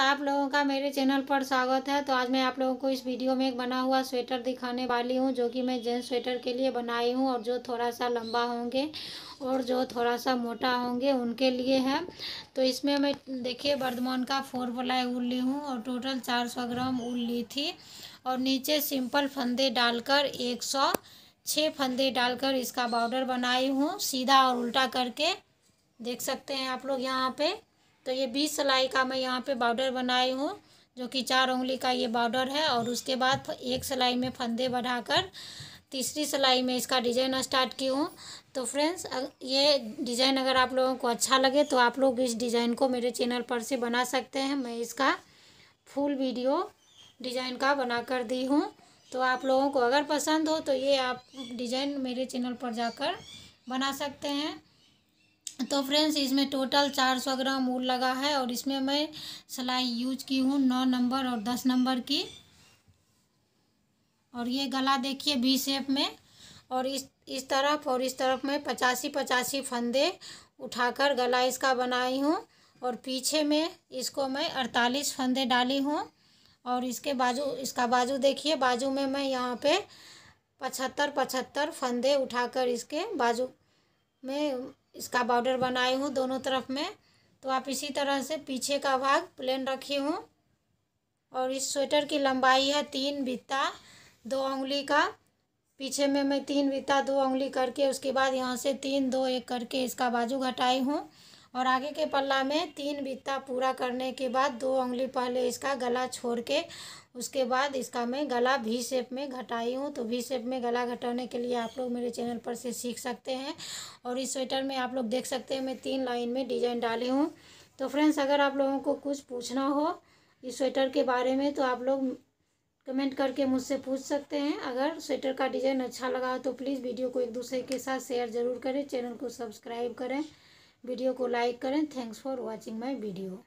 आप लोगों का मेरे चैनल पर स्वागत है तो आज मैं आप लोगों को इस वीडियो में एक बना हुआ स्वेटर दिखाने वाली हूँ जो कि मैं जेंट्स स्वेटर के लिए बनाई हूँ और जो थोड़ा सा लंबा होंगे और जो थोड़ा सा मोटा होंगे उनके लिए है तो इसमें मैं देखिए बर्धमान का फोर प्लाई उल ली हूँ और टोटल चार सौ ग्राम उल ली थी और नीचे सिंपल फंदे डालकर एक सौ छः फंदे डालकर इसका बॉर्डर बनाई हूँ सीधा और उल्टा करके देख सकते हैं आप लोग यहाँ पर तो ये बीस सिलाई का मैं यहाँ पे बॉर्डर बनाई हूँ जो कि चार उंगली का ये बॉर्डर है और उसके बाद एक सिलाई में फंदे बढ़ाकर तीसरी सिलाई में इसका डिज़ाइन स्टार्ट की हूँ तो फ्रेंड्स ये डिज़ाइन अगर आप लोगों को अच्छा लगे तो आप लोग इस डिज़ाइन को मेरे चैनल पर से बना सकते हैं मैं इसका फुल वीडियो डिज़ाइन का बना कर दी हूँ तो आप लोगों को अगर पसंद हो तो ये आप डिज़ाइन मेरे चैनल पर जाकर बना सकते हैं तो फ्रेंड्स इसमें टोटल चार सौ ग्राम ऊल लगा है और इसमें मैं सिलाई यूज की हूँ नौ नंबर और दस नंबर की और ये गला देखिए बी शेप में और इस इस तरफ और इस तरफ मैं पचासी पचासी फंदे उठाकर गला इसका बनाई हूँ और पीछे में इसको मैं अड़तालीस फंदे डाली हूँ और इसके बाजू इसका बाजू देखिए बाजू में मैं यहाँ पे पचहत्तर पचहत्तर फंदे उठाकर इसके बाजू में इसका बॉर्डर बनाई हूँ दोनों तरफ में तो आप इसी तरह से पीछे का भाग प्लेन रखी हूँ और इस स्वेटर की लंबाई है तीन बिता दो उंगली का पीछे में मैं तीन बिता दो उंगली करके उसके बाद यहाँ से तीन दो एक करके इसका बाजू घटाई हूँ और आगे के पल्ला में तीन बित्ता पूरा करने के बाद दो उंगली पहले इसका गला छोड़ के उसके बाद इसका मैं गला भी शेप में घटाई हूँ तो भी शेप में गला घटाने के लिए आप लोग मेरे चैनल पर से सीख सकते हैं और इस स्वेटर में आप लोग देख सकते हैं मैं तीन लाइन में डिजाइन डाली हूँ तो फ्रेंड्स अगर आप लोगों को कुछ पूछना हो इस स्वेटर के बारे में तो आप लोग कमेंट करके मुझसे पूछ सकते हैं अगर स्वेटर का डिज़ाइन अच्छा लगा हो तो प्लीज़ वीडियो को एक दूसरे के साथ शेयर ज़रूर करें चैनल को सब्सक्राइब करें वीडियो को लाइक करें thanks for watching my video